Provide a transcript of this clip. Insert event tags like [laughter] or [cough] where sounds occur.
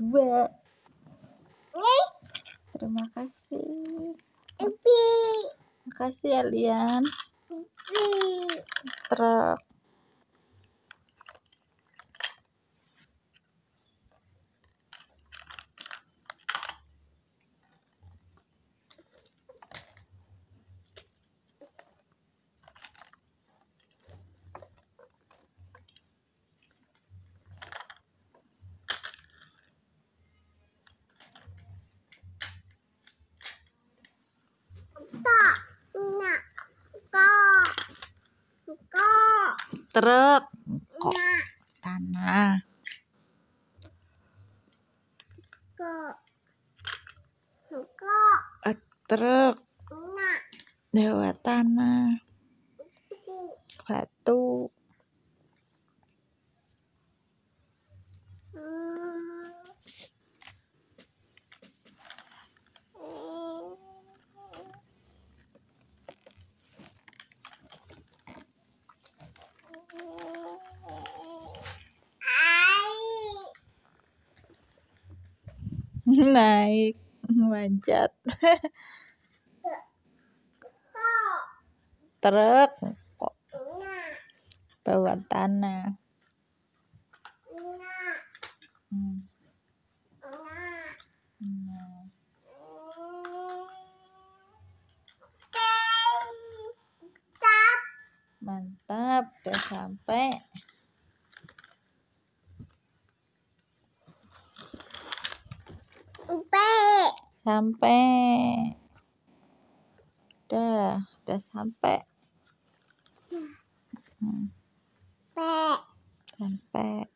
dua terima kasih makasih kasih ya, Alian, truk truk kok iya. eh, tanah kok kok truk lewat tanah batu naik [laughs] manjat [laughs] truk kok bawa tanah mantap udah sampai sampai dah, dah sampai nah. hmm. sampai sampai